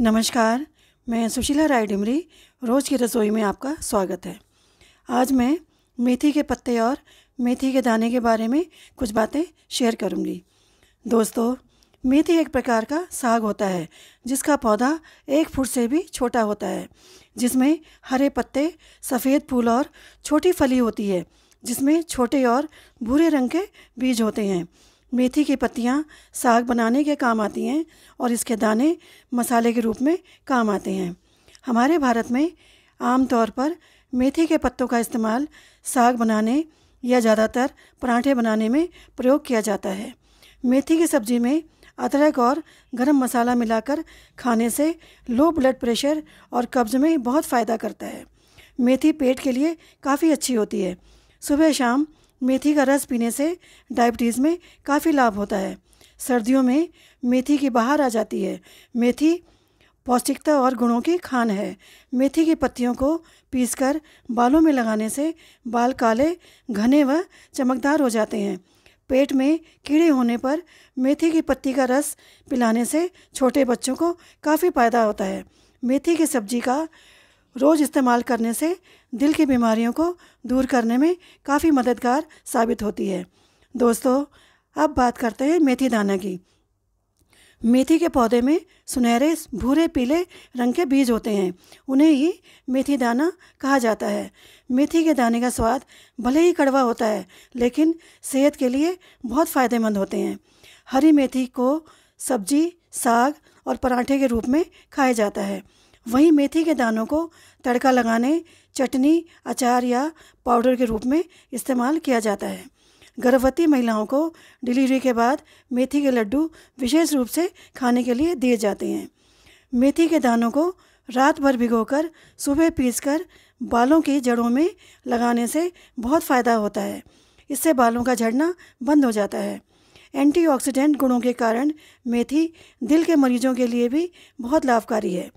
नमस्कार मैं सुशीला राय डिमरी रोज़ की रसोई में आपका स्वागत है आज मैं मेथी के पत्ते और मेथी के दाने के बारे में कुछ बातें शेयर करूंगी। दोस्तों मेथी एक प्रकार का साग होता है जिसका पौधा एक फुट से भी छोटा होता है जिसमें हरे पत्ते सफ़ेद फूल और छोटी फली होती है जिसमें छोटे और भूरे रंग के बीज होते हैं मेथी की पत्तियाँ साग बनाने के काम आती हैं और इसके दाने मसाले के रूप में काम आते हैं हमारे भारत में आमतौर पर मेथी के पत्तों का इस्तेमाल साग बनाने या ज़्यादातर पराठे बनाने में प्रयोग किया जाता है मेथी की सब्ज़ी में अदरक और गरम मसाला मिलाकर खाने से लो ब्लड प्रेशर और कब्ज़ में बहुत फ़ायदा करता है मेथी पेट के लिए काफ़ी अच्छी होती है सुबह शाम मेथी का रस पीने से डायबिटीज़ में काफ़ी लाभ होता है सर्दियों में मेथी की बाहर आ जाती है मेथी पौष्टिकता और गुणों की खान है मेथी की पत्तियों को पीसकर बालों में लगाने से बाल काले घने व चमकदार हो जाते हैं पेट में कीड़े होने पर मेथी की पत्ती का रस पिलाने से छोटे बच्चों को काफ़ी फायदा होता है मेथी की सब्जी का रोज़ इस्तेमाल करने से दिल की बीमारियों को दूर करने में काफ़ी मददगार साबित होती है दोस्तों अब बात करते हैं मेथी दाना की मेथी के पौधे में सुनहरे भूरे पीले रंग के बीज होते हैं उन्हें ही मेथी दाना कहा जाता है मेथी के दाने का स्वाद भले ही कड़वा होता है लेकिन सेहत के लिए बहुत फ़ायदेमंद होते हैं हरी मेथी को सब्जी साग और पराठे के रूप में खाया जाता है वहीं मेथी के दानों को तड़का लगाने चटनी अचार या पाउडर के रूप में इस्तेमाल किया जाता है गर्भवती महिलाओं को डिलीवरी के बाद मेथी के लड्डू विशेष रूप से खाने के लिए दिए जाते हैं मेथी के दानों को रात भर भिगोकर सुबह पीसकर बालों की जड़ों में लगाने से बहुत फ़ायदा होता है इससे बालों का झड़ना बंद हो जाता है एंटीऑक्सीडेंट गुणों के कारण मेथी दिल के मरीजों के लिए भी बहुत लाभकारी है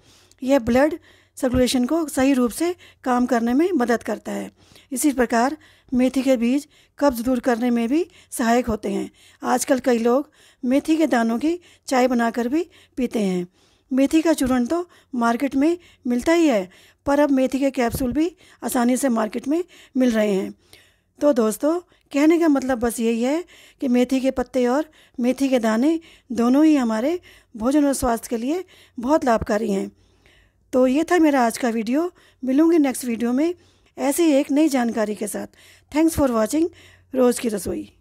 यह ब्लड सर्कुलेशन को सही रूप से काम करने में मदद करता है इसी प्रकार मेथी के बीज कब्ज दूर करने में भी सहायक होते हैं आजकल कई लोग मेथी के दानों की चाय बनाकर भी पीते हैं मेथी का चूर्ण तो मार्केट में मिलता ही है पर अब मेथी के कैप्सूल भी आसानी से मार्केट में मिल रहे हैं तो दोस्तों कहने का मतलब बस यही है कि मेथी के पत्ते और मेथी के दाने दोनों ही हमारे भोजन और स्वास्थ्य के लिए बहुत लाभकारी हैं तो ये था मेरा आज का वीडियो मिलूँगी नेक्स्ट वीडियो में ऐसी एक नई जानकारी के साथ थैंक्स फॉर वॉचिंग रोज़ की रसोई